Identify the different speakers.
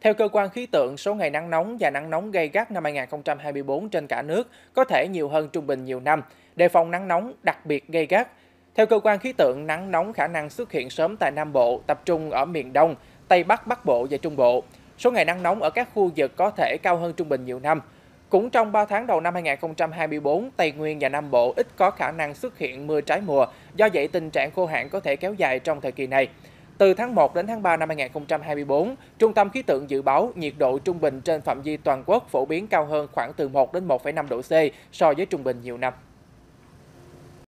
Speaker 1: Theo cơ quan khí tượng, số ngày nắng nóng và nắng nóng gây gắt năm 2024 trên cả nước có thể nhiều hơn trung bình nhiều năm, đề phòng nắng nóng đặc biệt gây gắt. Theo cơ quan khí tượng, nắng nóng khả năng xuất hiện sớm tại Nam Bộ, tập trung ở miền Đông, Tây Bắc, Bắc Bộ và Trung Bộ. Số ngày nắng nóng ở các khu vực có thể cao hơn trung bình nhiều năm. Cũng trong 3 tháng đầu năm 2024, Tây Nguyên và Nam Bộ ít có khả năng xuất hiện mưa trái mùa, do vậy tình trạng khô hạn có thể kéo dài trong thời kỳ này. Từ tháng 1 đến tháng 3 năm 2024, Trung tâm khí tượng dự báo nhiệt độ trung bình trên phạm vi toàn quốc phổ biến cao hơn khoảng từ 1 đến 1,5 độ C so với trung bình nhiều năm.